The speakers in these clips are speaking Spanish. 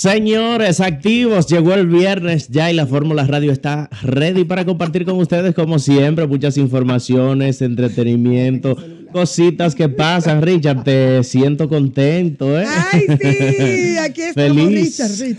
Señores, activos, llegó el viernes ya y la Fórmula Radio está ready para compartir con ustedes, como siempre, muchas informaciones, entretenimiento, cositas que pasan. Richard, te siento contento, ¿eh? ¡Ay, sí! Aquí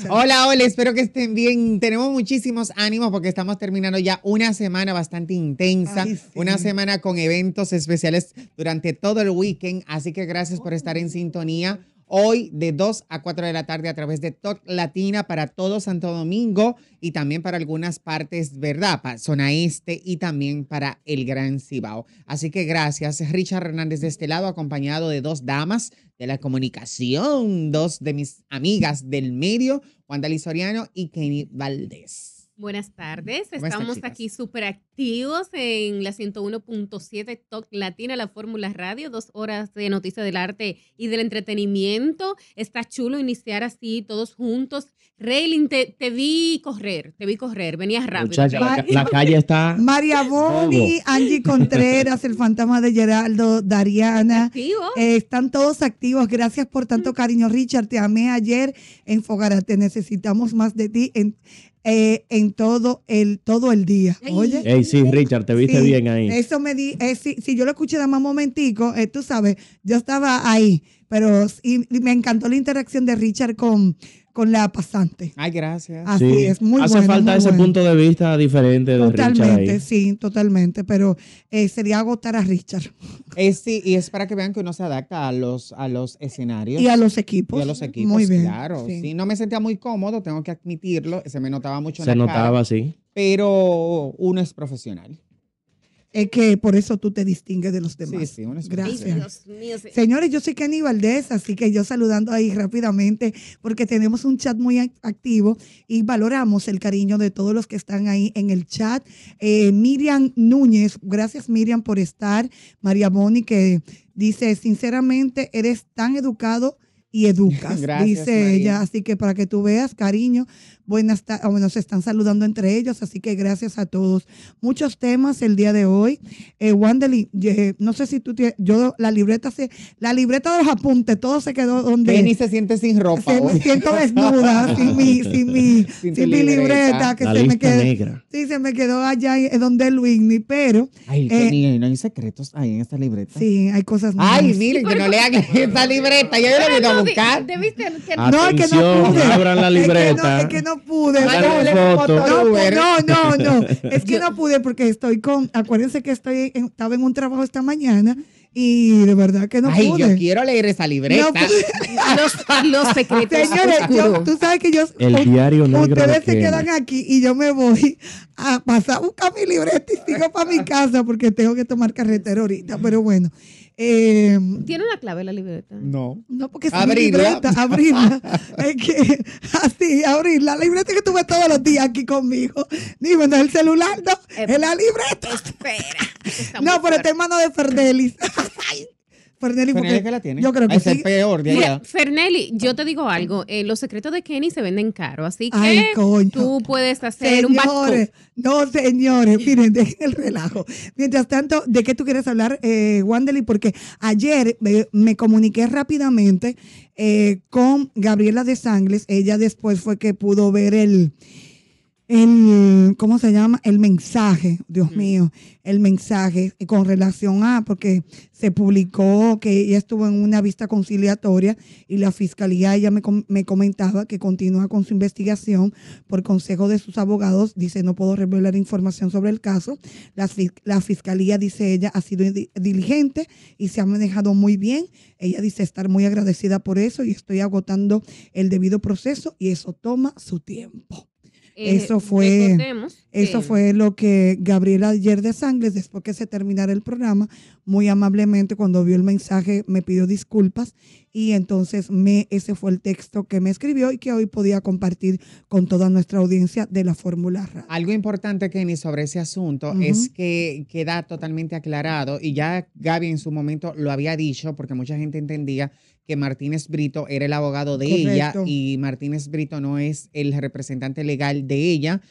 Hola, hola, espero que estén bien. Tenemos muchísimos ánimos porque estamos terminando ya una semana bastante intensa, una semana con eventos especiales durante todo el weekend, así que gracias por estar en sintonía hoy de 2 a 4 de la tarde a través de Talk Latina para todo Santo Domingo y también para algunas partes, ¿verdad? Para zona este y también para el Gran Cibao. Así que gracias, Richard Hernández de este lado, acompañado de dos damas de la comunicación, dos de mis amigas del medio, Wanda Soriano y Kenny Valdés. Buenas tardes, estamos aquí súper activos en la 101.7 Talk Latina, la Fórmula Radio, dos horas de noticias del arte y del entretenimiento. Está chulo iniciar así todos juntos. Rey te, vi correr, te vi correr, venías rápido. la, calle está... María Boni, Angie Contreras, el fantasma de Geraldo, Dariana. Eh, están todos activos, gracias por tanto cariño Richard, te amé ayer en Fogarate, necesitamos más de ti. En, eh, en todo el, todo el día. Oye. sí, Richard, te viste bien ahí. Eso me di, eh, si, yo lo escuché nada más momentico, eh, tú sabes, yo estaba ahí, pero me encantó la interacción de Richard con, con la pasante. Ay, gracias. Así es, muy Hace falta ese punto de vista diferente de Richard ahí. sí, totalmente, pero eh, sería agotar a Richard. Eh, sí, y es para que vean que uno se adapta a los, a los escenarios. Y a los equipos. Y a los equipos, muy bien, claro. Sí. no me sentía muy cómodo, tengo que admitirlo, se me notaba mucho se en la notaba, sí. Pero uno es profesional es que por eso tú te distingues de los demás. Gracias. Señores, yo soy Kenny Valdés, así que yo saludando ahí rápidamente porque tenemos un chat muy activo y valoramos el cariño de todos los que están ahí en el chat. Eh, Miriam Núñez, gracias Miriam por estar. María Boni que dice, sinceramente, eres tan educado y educas, gracias, dice ella. Así que para que tú veas, cariño, buenas se están saludando entre ellos, así que gracias a todos. Muchos temas el día de hoy. Eh, Wandeli, no sé si tú tienes, yo la libreta se, la libreta de los apuntes, todo se quedó donde. Jenny se siente sin ropa. Se, me siento desnuda, sin mi, sin mi, sin, mi libreta, que la se me quedó. Negra. Sí, se me quedó allá eh, donde Luigni, pero. Ay, eh, no hay secretos ahí en esta libreta. Sí, hay cosas más. Ay, miren, que no lean esta libreta, ya yo la he a buscar. no, es que no pude. Abran la libreta. Es que no, es que no pude. No, no, no, Es que no pude porque estoy con. Acuérdense que estoy estaba en un trabajo esta mañana. Y de verdad que no Ay, yo quiero leer esa libreta. Señores, tú sabes que yo. El diario Ustedes se quedan aquí y yo me voy a pasar a buscar mi libreta y sigo para mi casa porque tengo que tomar carretera ahorita. Pero bueno. Em, ¿Tiene una clave la libreta? No. No, porque es abrirla. libreta, abrirla. es que así, abrirla. La libreta que tuve todos los días aquí conmigo. ni no es el celular, no, eh, es la libreta. Espera. No, pero este hermano de Ferdelis. Fernelli, Yo creo que es el peor yo te digo algo. Eh, los secretos de Kenny se venden caro, así que tú puedes hacer señores, un No, señores, miren, dejen el relajo. Mientras tanto, ¿de qué tú quieres hablar, eh, Wandeli? Porque ayer me, comuniqué rápidamente eh, con Gabriela de Sangles. Ella después fue que pudo ver el el, ¿cómo se llama? El mensaje, Dios mío, el mensaje con relación a, porque se publicó que ella estuvo en una vista conciliatoria y la fiscalía, ella me, comentaba que continúa con su investigación por consejo de sus abogados, dice no puedo revelar información sobre el caso, la, la fiscalía, dice ella, ha sido diligente y se ha manejado muy bien, ella dice estar muy agradecida por eso y estoy agotando el debido proceso y eso toma su tiempo. Eh, eso fue, eso fue lo que Gabriela ayer de Sangles, después que se terminara el programa, muy amablemente cuando vio el mensaje me pidió disculpas y entonces me, ese fue el texto que me escribió y que hoy podía compartir con toda nuestra audiencia de la fórmula r Algo importante, Kenny, sobre ese asunto es que queda totalmente aclarado y ya Gaby en su momento lo había dicho porque mucha gente entendía Martínez Brito era el abogado de ella y Martínez Brito no es el representante legal de ella.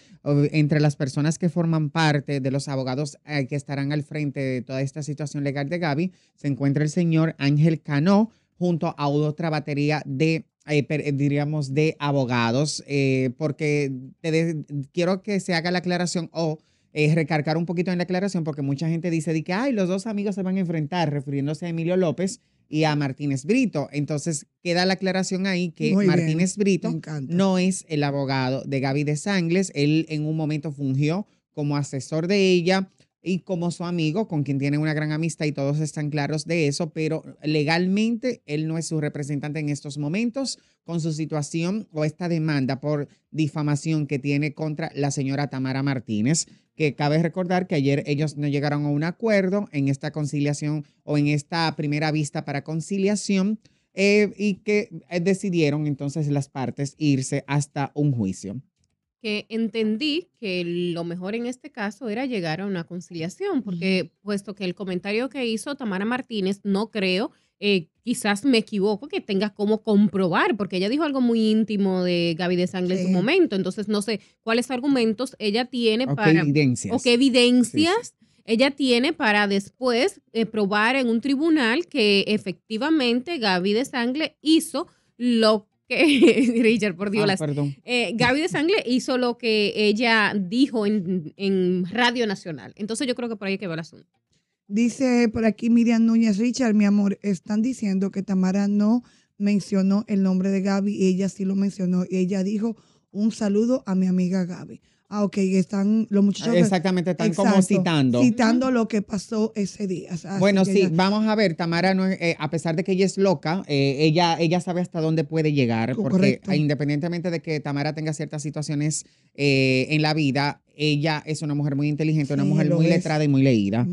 Entre las personas que forman parte de los abogados eh, que estarán al frente de toda esta situación legal de Gaby, se encuentra el señor Ángel Cano junto a otra batería de eh, eh, diríamos, de abogados, porque quiero que se haga la aclaración o recargar un poquito en la aclaración, porque mucha gente dice de que, ay, los dos amigos se van a enfrentar, refiriéndose a Emilio López y a Martínez Brito. Entonces queda la aclaración ahí que Martínez Brito no es el abogado de Gaby de Sangles. Él en un momento fungió como asesor de ella y como su amigo, con quien tiene una gran amistad y todos están claros de eso, pero legalmente él no es su representante en estos momentos con su situación o esta demanda por difamación que tiene contra la señora Tamara Martínez, que cabe recordar que ayer ellos no llegaron a un acuerdo en esta conciliación o en esta primera vista para conciliación eh, y que eh, decidieron entonces las partes irse hasta un juicio que entendí que lo mejor en este caso era llegar a una conciliación, porque puesto que el comentario que hizo Tamara Martínez, no creo, eh, quizás me equivoco, que tenga cómo comprobar, porque ella dijo algo muy íntimo de Gaby de Sangre en su momento, entonces no sé cuáles argumentos ella tiene para... Qué O qué evidencias. Ella tiene para después eh, probar en un tribunal que efectivamente Gaby de Sangre hizo lo Richard, por Dios, eh, Gaby de Sangle hizo lo que ella dijo en, Radio Nacional. Entonces yo creo que por ahí que va el asunto. Dice por aquí Miriam Núñez, Richard, mi amor, están diciendo que Tamara no mencionó el nombre de Gaby, ella sí lo mencionó, y ella dijo un saludo a mi amiga Gaby. Ah, ok, están los muchachos. Exactamente, están como citando. Citando lo que pasó ese día. bueno, sí, vamos a ver, Tamara, eh, a pesar de que ella es loca, eh, ella, ella sabe hasta dónde puede llegar, porque independientemente de que Tamara tenga ciertas situaciones eh, en la vida, ella es una mujer muy inteligente, una mujer muy letrada y muy leída.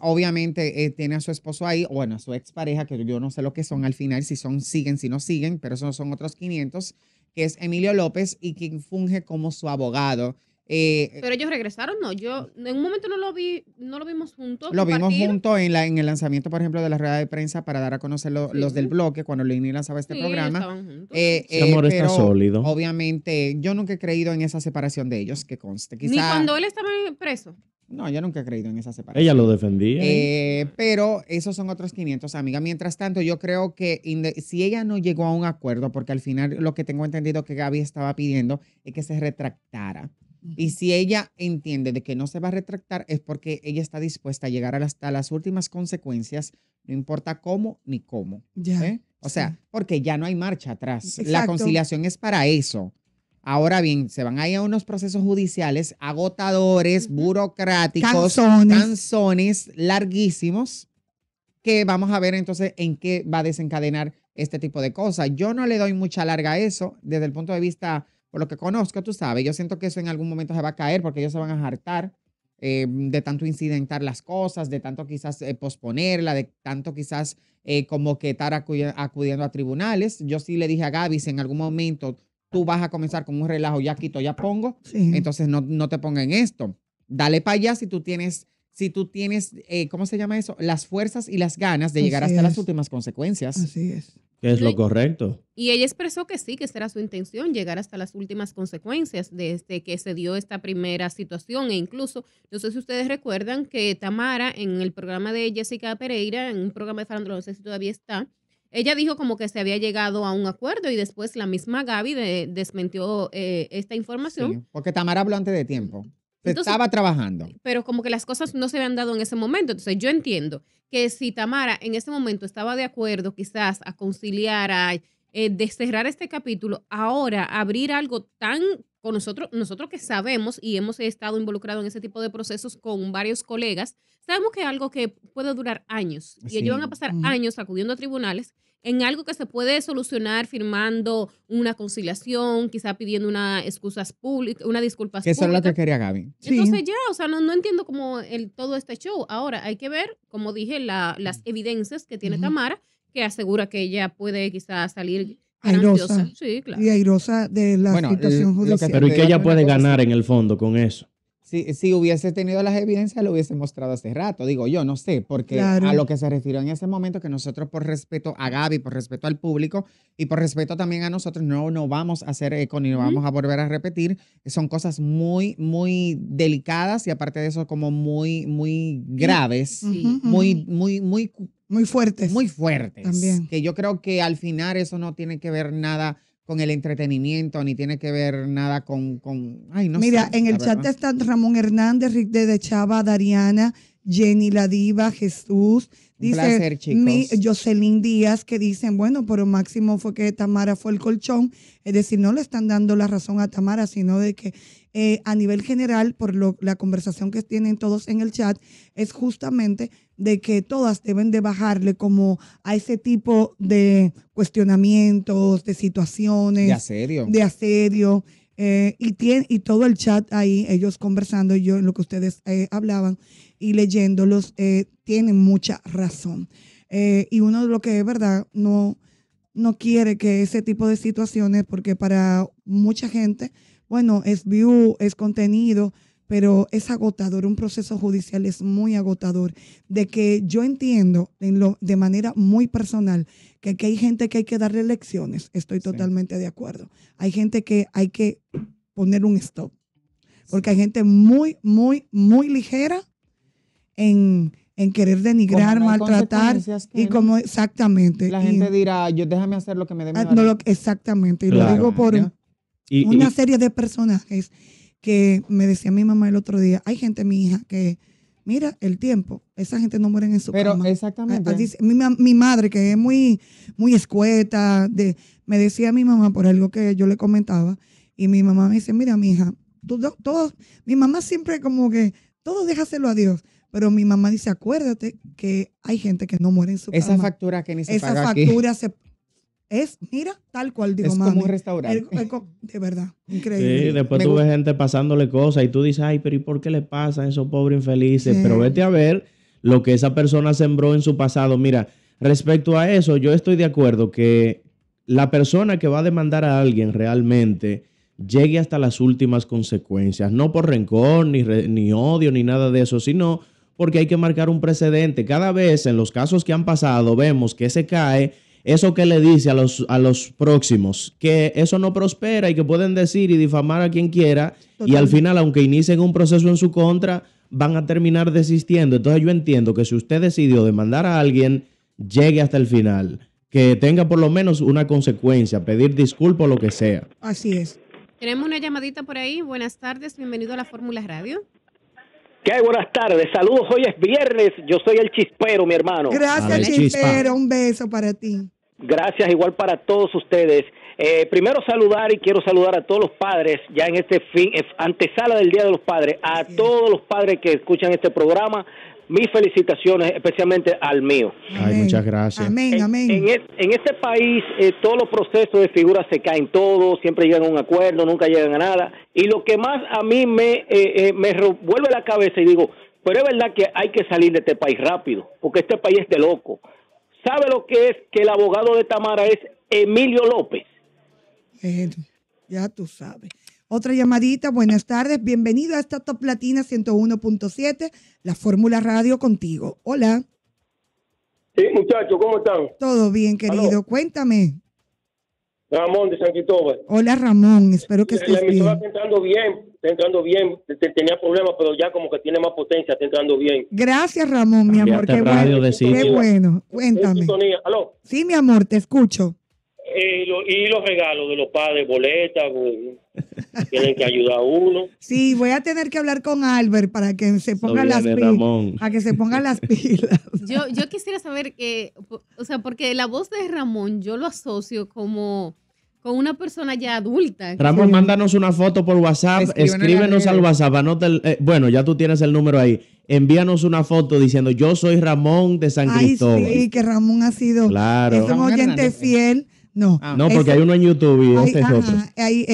obviamente tiene a su esposo ahí, bueno, a su expareja, que yo no sé lo que son al final, si son, siguen, si no siguen, pero esos son otros 500 que es Emilio López y quien funge como su abogado. Eh, eh, pero ellos regresaron, no. Yo en un momento no lo vi, no lo vimos juntos. Lo vimos juntos en, la, el lanzamiento, por ejemplo, de la rueda de prensa para dar a conocer los del bloque cuando Lini lanzaba este programa. Eh, amor eh, pero, está sólido. Obviamente, yo nunca he creído en esa separación de ellos, que conste. Quizá, Ni cuando él estaba preso. No, yo nunca he creído en esa separación. Ella lo defendía. Eh, pero esos son otros 500, amiga. Mientras tanto, yo creo que si ella no llegó a un acuerdo, porque al final lo que tengo entendido que Gaby estaba pidiendo es que se retractara. Y si ella entiende de que no se va a retractar es porque ella está dispuesta a llegar hasta las últimas consecuencias, no importa cómo ni cómo. Ya, ¿eh? O sea, porque ya no hay marcha atrás. La conciliación es para eso. Ahora bien, se van a ir a unos procesos judiciales agotadores, burocráticos, canzones. larguísimos, que vamos a ver entonces en qué va a desencadenar este tipo de cosas. Yo no le doy mucha larga a eso desde el punto de vista, por lo que conozco, tú sabes, yo siento que eso en algún momento se va a caer porque ellos se van a hartar eh, de tanto incidentar las cosas, de tanto quizás eh, posponerla, de tanto quizás eh, como que estar acudiendo a tribunales. Yo sí le dije a Gaby, si en algún momento tú vas a comenzar con un relajo, ya quito, ya pongo, entonces no, no te ponga en esto. Dale para allá si tú tienes si tú tienes, eh, ¿cómo se llama eso? Las fuerzas y las ganas de llegar hasta las últimas consecuencias. Así es. Que es lo correcto. Y ella expresó que sí, que esa era su intención, llegar hasta las últimas consecuencias desde que se dio esta primera situación. E incluso, no sé si ustedes recuerdan que Tamara, en el programa de Jessica Pereira, en un programa de Farandro, no sé si todavía está, ella dijo como que se había llegado a un acuerdo y después la misma Gaby desmentió eh, esta información. porque Tamara habló antes de tiempo. estaba trabajando. Pero como que las cosas no se habían dado en ese momento. Entonces yo entiendo que si Tamara en ese momento estaba de acuerdo quizás a conciliar, a eh, cerrar este capítulo, ahora abrir algo tan con nosotros, nosotros que sabemos y hemos estado involucrados en ese tipo de procesos con varios colegas, sabemos que es algo que puede durar años y ellos van a pasar años acudiendo a tribunales en algo que se puede solucionar firmando una conciliación, quizá pidiendo una excusas públicas, una disculpa eso es lo que quería Gaby. Entonces ya, o sea, no, entiendo cómo el, todo este show. Ahora, hay que ver, como dije, las evidencias que tiene Tamara, que asegura que ella puede quizá salir airosa. Sí, claro. Y airosa de la situación judicial. Pero ¿y qué ella puede ganar en el fondo con eso? Si, si, hubiese tenido las evidencias, lo hubiese mostrado hace rato. Digo, yo no sé, porque a lo que se refirió en ese momento, que nosotros por respeto a Gaby, por respeto al público y por respeto también a nosotros, no, no vamos a hacer eco ni lo vamos a volver a repetir. Son cosas muy, muy delicadas y aparte de eso, como muy, muy graves, muy, muy, muy... Muy fuertes. Muy fuertes. También. Que yo creo que al final eso no tiene que ver nada con el entretenimiento, ni tiene que ver nada con... con ay, no Mira, en el chat están Ramón Hernández, Rick de Chava, Dariana, Jenny la Diva, Jesús. Dice Mi, Jocelyn Díaz, que dicen, bueno, pero máximo fue que Tamara fue el colchón. Es decir, no le están dando la razón a Tamara, sino de que eh, a nivel general, por la conversación que tienen todos en el chat, es justamente de que todas deben de bajarle como a ese tipo de cuestionamientos, de situaciones. De asedio. Eh, y, todo el chat ahí, ellos conversando, yo lo que ustedes eh, hablaban y leyéndolos, eh, tienen mucha razón. y uno de lo que es verdad no, no quiere que ese tipo de situaciones, porque para mucha gente, bueno, es view, es contenido, pero es agotador, un proceso judicial es muy agotador, de que yo entiendo de manera muy personal que, que, hay gente que hay que darle lecciones, estoy totalmente de acuerdo. Hay gente que hay que poner un stop, porque hay gente muy, muy, muy ligera en, querer denigrar, maltratar y como exactamente. La gente dirá, yo déjame hacer lo que me dé ah, Exactamente, y lo digo por una serie de personajes que me decía mi mamá el otro día, hay gente, mi hija, que mira el tiempo, esa gente no muere en su Pero exactamente. mi, madre, que es muy, muy escueta, de, me decía mi mamá por algo que yo le comentaba, y mi mamá me dice, mira, mi hija, todos, mi mamá siempre como que, todo déjaselo a Dios. Pero mi mamá dice, acuérdate que hay gente que no muere en su casa Esa factura que ni se Esa factura se es, mira, tal cual digo, Es como un restaurante. de verdad, increíble. Sí, después tú ves gente pasándole cosas y tú dices, ay, pero ¿y por qué le a esos pobres infelices? Pero vete a ver lo que esa persona sembró en su pasado. Mira, respecto a eso, yo estoy de acuerdo que la persona que va a demandar a alguien realmente llegue hasta las últimas consecuencias, no por rencor, ni, ni odio, ni nada de eso, sino porque hay que marcar un precedente. Cada vez en los casos que han pasado vemos que se cae eso que le dice a los, a los próximos, que eso no prospera y que pueden decir y difamar a quien quiera y al final, aunque inicien un proceso en su contra, van a terminar desistiendo. Entonces yo entiendo que si usted decidió demandar a alguien, llegue hasta el final, que tenga por lo menos una consecuencia, pedir disculpas o lo que sea. Así es. Tenemos una llamadita por ahí. Buenas tardes, bienvenido a la Fórmula Radio. ¿Qué Buenas tardes. Saludos. Hoy es viernes. Yo soy el chispero, mi hermano. Gracias, chispero. Un beso para ti. Gracias igual para todos ustedes. Eh, primero saludar y quiero saludar a todos los padres, ya en este fin, eh, antesala del Día de los Padres, a todos los padres que escuchan este programa, mis felicitaciones especialmente al mío. Ay, muchas gracias. Amén, amén. En, este país eh, todos los procesos de figuras se caen todos, siempre llegan a un acuerdo, nunca llegan a nada. Y lo que más a mí me, eh, eh, revuelve la cabeza y digo, pero es verdad que hay que salir de este país rápido, porque este país es de loco. ¿Sabe lo que es que el abogado de Tamara es Emilio López? ya tú sabes. Otra llamadita, buenas tardes, bienvenido a esta Top Latina 101.7, la Fórmula Radio contigo. Hola. Sí, muchachos, ¿cómo están? Todo bien, querido, cuéntame. Ramón de San Cristóbal. Hola Ramón, espero que estés la bien. está entrando bien, está entrando bien. Tenía problemas, pero ya como que tiene más potencia, está entrando bien. Gracias Ramón, mi amor, qué, bueno, qué bueno. Cuéntame. Sí, mi amor, te escucho. Eh, y los regalos de los padres, boletas, tienen que ayudar a uno. Sí, voy a tener que hablar con Albert para que se pongan las pilas. se ponga las Yo, yo quisiera saber, que, eh, o sea, porque la voz de Ramón yo lo asocio como con una persona ya adulta. Ramón, mándanos una foto por WhatsApp, escríbenos al WhatsApp, eh, bueno, ya tú tienes el número ahí. Envíanos una foto diciendo yo soy Ramón de San Ay, Cristóbal. Sí, que Ramón ha sido claro. es un oyente fiel. No, no ah, porque hay uno en YouTube y ese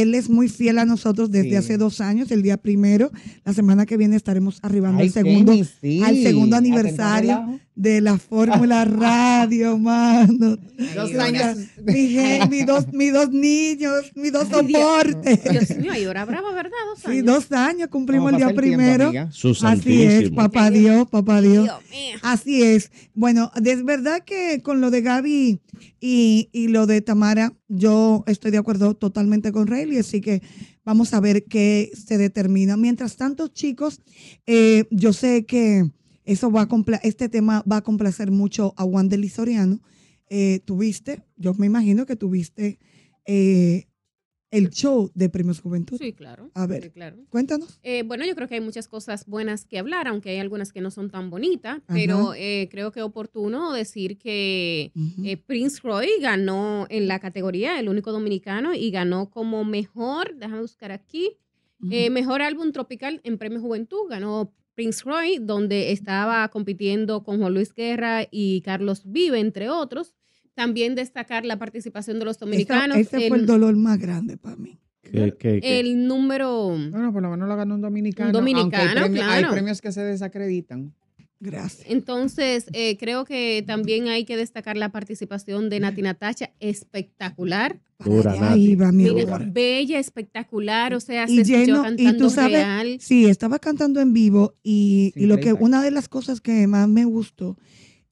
él es muy fiel a nosotros desde hace dos años, el día primero. La semana que viene estaremos arribando al, segundo, al segundo aniversario de la Fórmula Radio, mano. Dos años. Mi, mi, dos, dos niños, mis dos soportes. Dios mío, y ahora bravo, ¿verdad? Dos años. Sí, dos años cumplimos el día primero. Así es, papá Dios, papá Dios. Así es. Bueno, es verdad que con lo de Gaby y, lo de Tamara, yo estoy de acuerdo totalmente con Rayleigh, así que vamos a ver qué se determina. Mientras tanto, chicos, eh, yo sé que eso va a este tema va a complacer mucho a Juan Lizoriano. Eh, tuviste, yo me imagino que tuviste eh, el show de Premios Juventud. Sí, claro. A ver, claro. cuéntanos. Eh, bueno, yo creo que hay muchas cosas buenas que hablar, aunque hay algunas que no son tan bonitas, pero eh, creo que es oportuno decir que eh, Prince Roy ganó en la categoría el único dominicano y ganó como mejor, déjame buscar aquí, mejor álbum tropical en Premio Juventud, ganó Prince Roy, donde estaba compitiendo con Juan Luis Guerra y Carlos Vive, entre otros. También destacar la participación de los dominicanos. este fue el dolor más grande para mí. El número. Bueno, por lo menos lo ganó un dominicano. dominicano, claro. hay premios que se desacreditan. Gracias. Entonces, eh, creo que también hay que destacar la participación de Nati Natacha, espectacular. Dura, bella, espectacular, o sea, se cantando real. Sí, estaba cantando en vivo y, y lo que una de las cosas que más me gustó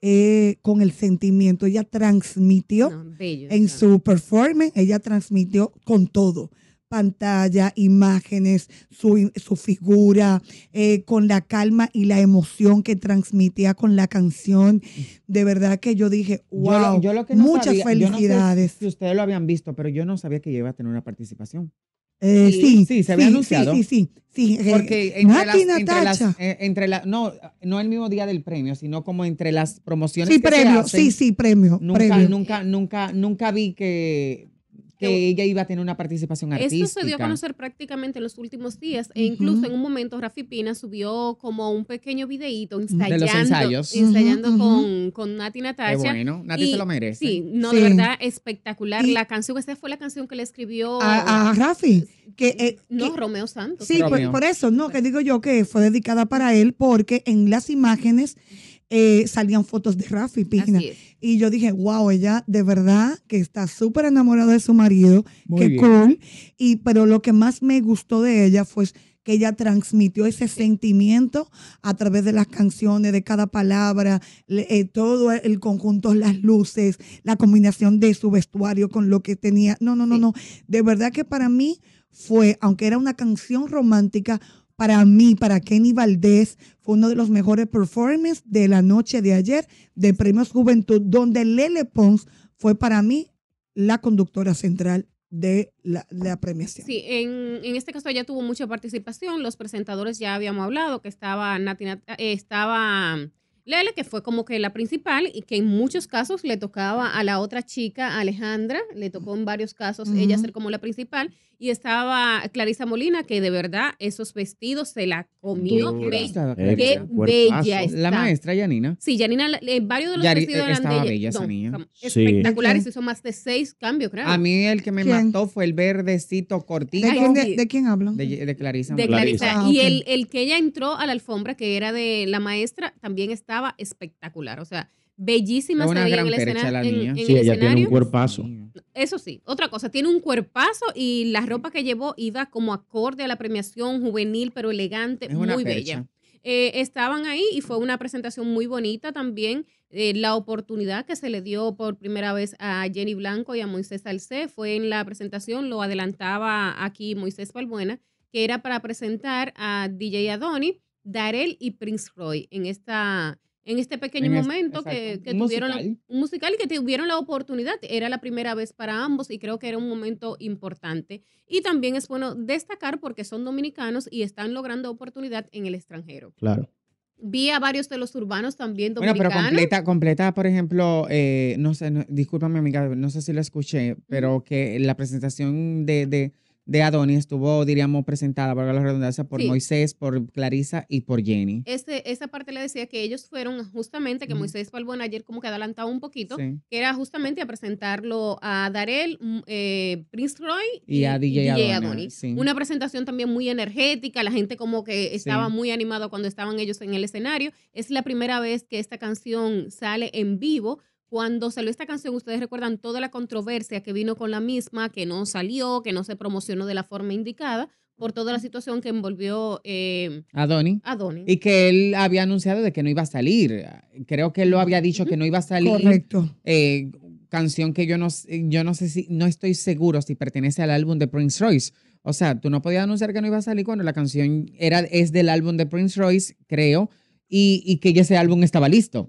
eh, con el sentimiento. Ella transmitió en su performance, ella transmitió con todo pantalla, imágenes, su, figura, eh, con la calma y la emoción que transmitía con la canción. De verdad que yo dije, wow, muchas felicidades. si ustedes lo habían visto, pero yo no sabía que iba a tener una participación. Eh, sí, sí, se había anunciado. Sí, sí, sí. Eh, Porque entre las, eh, no, no el mismo día del premio, sino como entre las promociones. Sí, premio, sí, sí, premio. Nunca, nunca, nunca, nunca vi que ella iba a tener una participación artística. Esto se dio a conocer prácticamente en los últimos días e incluso en un momento Rafi Pina subió como un pequeño videíto ensayando, de los ensayando con, con, Nati Natasha. Qué bueno, Nati se lo merece. Sí, no, de verdad, espectacular. la canción, esa fue la canción que le escribió a, Rafi. Que, eh, no, Romeo Santos. Sí, por, por, eso, no, que digo yo que fue dedicada para él porque en las imágenes eh, salían fotos de Rafi Pina Y yo dije, wow, ella de verdad que está súper enamorada de su marido, Muy qué cool. Y, pero lo que más me gustó de ella fue que ella transmitió ese sentimiento a través de las canciones, de cada palabra, eh, todo el conjunto, las luces, la combinación de su vestuario con lo que tenía. No, no, no, no. De verdad que para mí fue, aunque era una canción romántica, para mí, para Kenny Valdés, fue uno de los mejores performances de la noche de ayer de Premios Juventud, donde Lele Pons fue para mí la conductora central de la, premiación. Sí, en, en, este caso ella tuvo mucha participación. Los presentadores ya habíamos hablado que estaba eh, estaba Lele, que fue como que la principal y que en muchos casos le tocaba a la otra chica, Alejandra, le tocó en varios casos ella ser como la principal y estaba Clarisa Molina, que de verdad esos vestidos se la comió. que qué bella La maestra Yanina. Sí, Yanina, en varios de los vestidos eh, eran de ella. Bella, esa no, Espectaculares, hizo más de seis cambios, creo. A mí el que me mató fue el verdecito cortito. ¿De quién, de, de hablan? De, Clarisa. De ah, Y el, el que ella entró a la alfombra, que era de la maestra, también estaba espectacular. O sea, bellísima en el, escenario. sí, ella tiene un cuerpazo. Eso sí, otra cosa, tiene un cuerpazo y la ropa que llevó iba como acorde a la premiación juvenil, pero elegante, muy bella. Eh, estaban ahí y fue una presentación muy bonita también. Eh, la oportunidad que se le dio por primera vez a Jenny Blanco y a Moisés Salcé fue en la presentación, lo adelantaba aquí Moisés Balbuena, que era para presentar a DJ Adoni, Darel y Prince Roy en esta en este pequeño momento que, tuvieron La, un musical y que tuvieron la oportunidad. Era la primera vez para ambos y creo que era un momento importante. Y también es bueno destacar porque son dominicanos y están logrando oportunidad en el extranjero. Claro. Vi a varios de los urbanos también dominicanos. Bueno, pero completa, completa por ejemplo, eh, no sé, discúlpame amiga, no sé si lo escuché, pero que la presentación de de Adonis estuvo, diríamos, presentada, por la redundancia, por Moisés, por Clarisa y por Jenny. Este, esa parte le decía que ellos fueron justamente, que Moisés ayer como que adelantaba un poquito, que era justamente a presentarlo a Darel, mm, eh, Prince Roy y, a DJ, Adonis. Una presentación también muy energética, la gente como que estaba muy animada cuando estaban ellos en el escenario. Es la primera vez que esta canción sale en vivo cuando salió esta canción, ustedes recuerdan toda la controversia que vino con la misma, que no salió, que no se promocionó de la forma indicada por toda la situación que envolvió eh, a, Donnie. a, Y que él había anunciado de que no iba a salir. Creo que él lo había dicho que no iba a salir. Correcto. Eh, canción que yo no, eh, yo no sé si, no estoy seguro si pertenece al álbum de Prince Royce. O sea, tú no podías anunciar que no iba a salir cuando la canción era, es del álbum de Prince Royce, creo, y, que ese álbum estaba listo.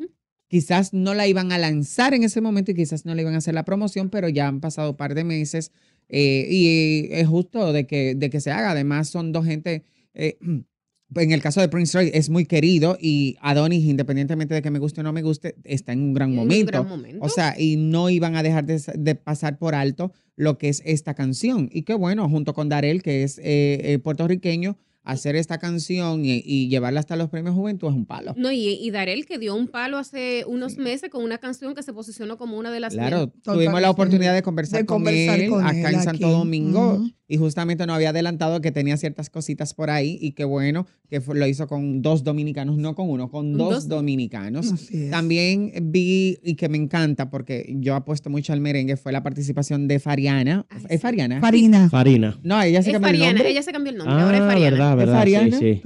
Quizás no la iban a lanzar en ese momento y quizás no le iban a hacer la promoción, pero ya han pasado un par de meses eh, y es justo de que, de que se haga. Además, son dos gente. Eh, en el caso de Prince Roy es muy querido y Adonis, independientemente de que me guste o no me guste, está en un gran, momento. O sea, y no iban a dejar de, pasar por alto lo que es esta canción. Y qué bueno, junto con Darel, que es eh, puertorriqueño, hacer esta canción y, llevarla hasta los premios Juventud es un palo. No, y, Darel que dio un palo hace unos meses con una canción que se posicionó como una de las... Claro, tuvimos la oportunidad de conversar, con, él, acá en Santo Domingo y justamente no había adelantado que tenía ciertas cositas por ahí y qué bueno que lo hizo con dos dominicanos, no con uno, con dos, dominicanos. También vi y que me encanta porque yo apuesto mucho al merengue, fue la participación de Fariana. ¿Es Fariana? Farina. Farina. No, ella se cambió el nombre. Ella se cambió el nombre, ahora es ah, Fariana. Verdad, ¿Qué Fariana? Sí,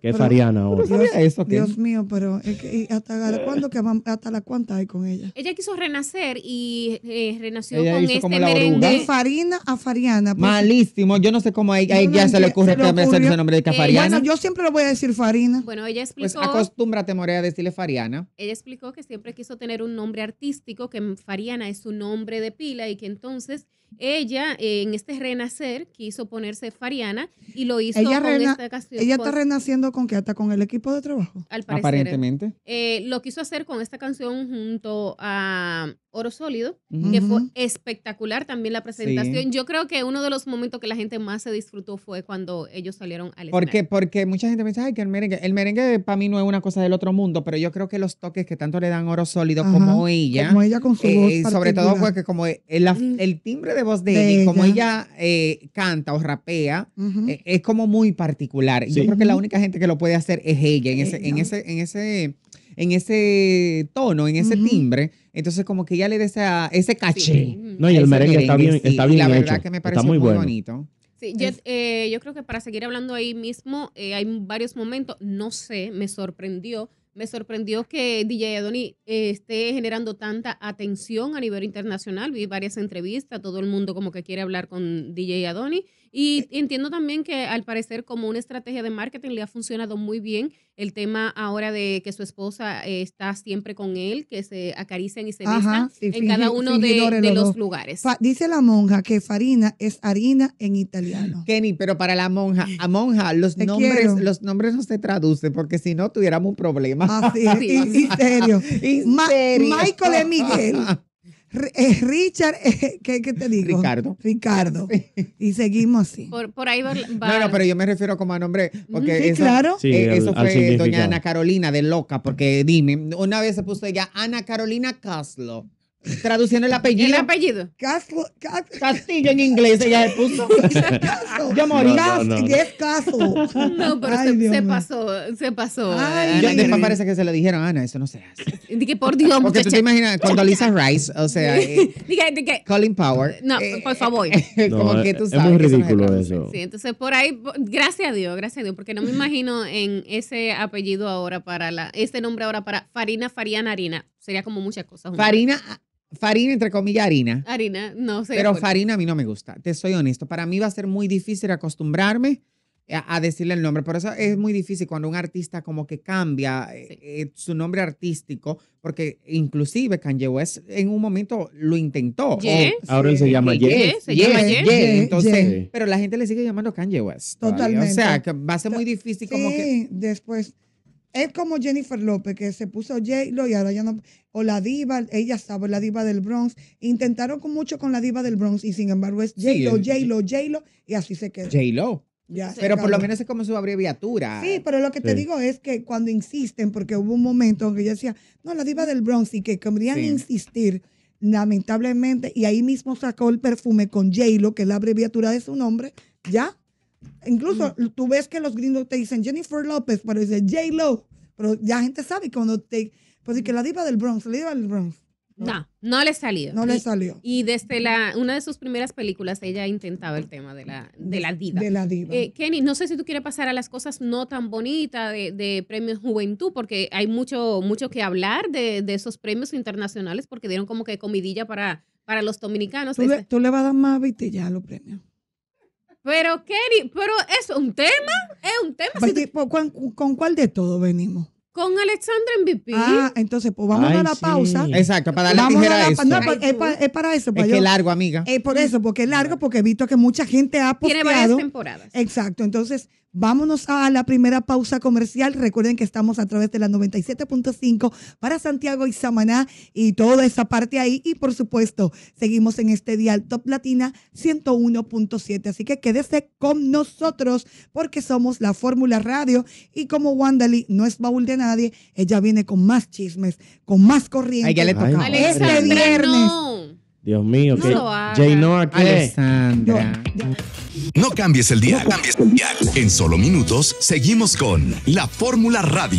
¿Qué Fariana? Eh, Dios, eso, Dios mío, pero es que, hasta, cuándo que hasta la cuánta hay con ella. Ella quiso renacer y eh, renació con este merengue. De farina a Fariana. Pues. Malísimo. Yo no sé cómo a ella, ya se le ocurre hacer ese nombre de que eh, Fariana. Bueno, yo siempre lo voy a decir Farina. Bueno, ella explicó. Pues acostúmbrate, Morea, a decirle Fariana. Ella explicó que siempre quiso tener un nombre artístico, que Fariana es su nombre de pila y que entonces ella eh, en este renacer quiso ponerse fariana y lo hizo con esta canción. Ella está renaciendo con qué, hasta con el equipo de trabajo. Aparentemente. Eh, lo quiso hacer con esta canción junto a Oro Sólido, que fue espectacular también la presentación. Yo creo que uno de los momentos que la gente más se disfrutó fue cuando ellos salieron al ¿Por escenario. Porque, porque mucha gente dice ay, que el merengue, el merengue para mí no es una cosa del otro mundo, pero yo creo que los toques que tanto le dan Oro Sólido como ella. Como ella con su eh, Sobre todo porque como mm. el, timbre de voz de, ella, como ella eh, canta o rapea, eh, es como muy particular. Yo creo que la única gente que lo puede hacer es ella, en ese, en ese, en ese en ese tono, en ese timbre, entonces, como que ya le desea ese caché. No, y el merengue, está bien, está bien. Y la que muy, bonito. Sí, eh, yo, creo que para seguir hablando ahí mismo, eh, hay varios momentos, no sé, me sorprendió. Me sorprendió que DJ Adoni eh, esté generando tanta atención a nivel internacional. Vi varias entrevistas, todo el mundo como que quiere hablar con DJ Adoni. Y entiendo también que al parecer como una estrategia de marketing le ha funcionado muy bien el tema ahora de que su esposa eh, está siempre con él, que se acarician y se besan en cada uno de, los, lugares. dice la monja que farina es harina en italiano. Kenny, pero para la monja, a monja, los nombres, los nombres no se traducen porque si no tuviéramos un problema. sí. y, serio. y Michael de Miguel. Eh, Richard, eh, ¿qué, te digo? Ricardo. Ricardo. Y seguimos así. Por, ahí No, no, pero yo me refiero como a nombre, porque sí, claro. Eh, eso fue doña Ana Carolina de loca, porque dime, una vez se puso ella Ana Carolina Caslo traduciendo el apellido. ¿El apellido? Castillo en inglés ella se puso. Yo morí. No, no. pero se, pasó, se pasó. Ay, yo, después parece que se le dijeron Ana, ah, eso no se hace. Dije, por Dios, Porque tú te imaginas, cuando Lisa Rice, o sea, eh, Colin Power. No, eh, por favor. como que tú sabes. Es muy ridículo eso, Sí, entonces por ahí, gracias a Dios, gracias a Dios, porque no me imagino en ese apellido ahora para la, este nombre ahora para Farina, Fariana, Harina. Sería como muchas cosas. Farina, Farina, entre comillas, harina. Harina, no sé. Pero farina a mí no me gusta, te soy honesto. Para mí va a ser muy difícil acostumbrarme a, decirle el nombre. Por eso es muy difícil cuando un artista como que cambia eh, eh, su nombre artístico, porque inclusive Kanye West en un momento lo intentó. Ahora él se llama Ye. Ye. Entonces, pero la gente le sigue llamando Kanye West. Totalmente. O sea, va a ser muy difícil como que... después... Es como Jennifer López, que se puso J-Lo y ahora ya no. O la diva, ella sabe, la diva del Bronx. Intentaron mucho con la diva del Bronx y sin embargo es J-Lo, J-Lo, J-Lo y así se quedó. J-Lo. Ya, pero por lo menos es como su abreviatura. Sí, pero lo que te digo es que cuando insisten, porque hubo un momento en que yo decía, no, la diva del Bronx y que querían insistir, lamentablemente, y ahí mismo sacó el perfume con J-Lo, que es la abreviatura de su nombre, ya Incluso mm. tú ves que los gringos te dicen Jennifer López, pero dice J. Lo. Pero ya gente sabe que cuando te. Pues que la diva del Bronx, la diva del Bronx. No, no, le salió. No le salió. Y, desde la, una de sus primeras películas ella intentaba el tema de la, de la diva. De la diva. Eh, Kenny, no sé si tú quieres pasar a las cosas no tan bonitas de, premios Juventud, porque hay mucho, mucho que hablar de, esos premios internacionales, porque dieron como que comidilla para, para los dominicanos. Tú, le, este vas a dar más vitilla a los premios. Pero, Kerry, pero es un tema, es un tema. Pues, ¿con, ¿Con cuál de todo venimos? Con Alexandra MVP. Ah, entonces, pues vamos a la pausa. Exacto, para darle tijera a, la, a pues, es, para, eso. Para pues, es que largo, amiga. Es eh, por eso, porque es largo, porque he visto que mucha gente ha posteado. Tiene varias temporadas. Exacto, entonces Vámonos a la primera pausa comercial. Recuerden que estamos a través de la 97.5 para Santiago y Samaná y toda esa parte ahí. Y por supuesto, seguimos en este dial Top Latina 101.7. Así que quédese con nosotros porque somos la Fórmula Radio y como Wandali no es baúl de nadie, ella viene con más chismes, con más corriente. ya le Este viernes. Dios mío, no que Jay Noah, ¿qué? Alexandra. No cambies el día, cambies el día. En solo minutos seguimos con La Fórmula Radio.